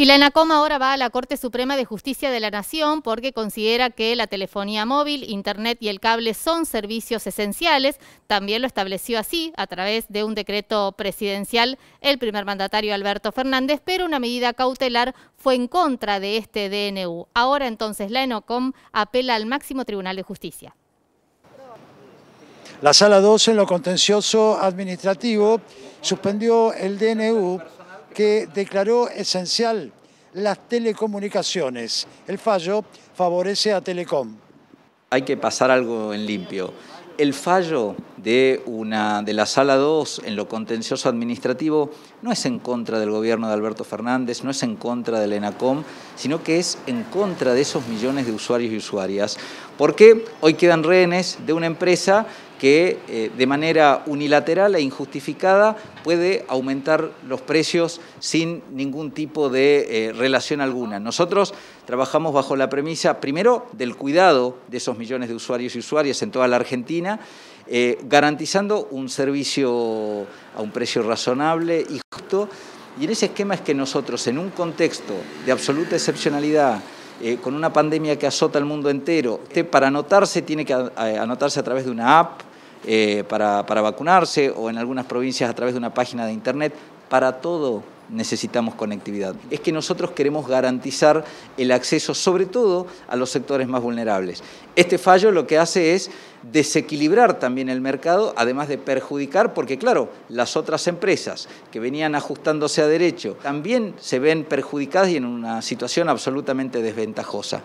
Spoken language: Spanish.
Y la ENACOM ahora va a la Corte Suprema de Justicia de la Nación porque considera que la telefonía móvil, Internet y el cable son servicios esenciales. También lo estableció así a través de un decreto presidencial el primer mandatario Alberto Fernández, pero una medida cautelar fue en contra de este DNU. Ahora entonces la ENACOM apela al máximo Tribunal de Justicia. La Sala 2, en lo contencioso administrativo suspendió el DNU que declaró esencial las telecomunicaciones. El fallo favorece a Telecom. Hay que pasar algo en limpio. El fallo de, una, de la Sala 2 en lo contencioso administrativo no es en contra del gobierno de Alberto Fernández, no es en contra la ENACOM, sino que es en contra de esos millones de usuarios y usuarias. Porque hoy quedan rehenes de una empresa que eh, de manera unilateral e injustificada puede aumentar los precios sin ningún tipo de eh, relación alguna. Nosotros trabajamos bajo la premisa, primero, del cuidado de esos millones de usuarios y usuarias en toda la Argentina, eh, garantizando un servicio a un precio razonable y justo. Y en ese esquema es que nosotros, en un contexto de absoluta excepcionalidad, con una pandemia que azota el mundo entero. Usted para anotarse tiene que anotarse a través de una app, eh, para vacunarse o en algunas provincias a través de una página de internet. Para todo necesitamos conectividad. Es que nosotros queremos garantizar el acceso sobre todo a los sectores más vulnerables. Este fallo lo que hace es desequilibrar también el mercado, además de perjudicar, porque claro, las otras empresas que venían ajustándose a derecho también se ven perjudicadas y en una situación absolutamente desventajosa.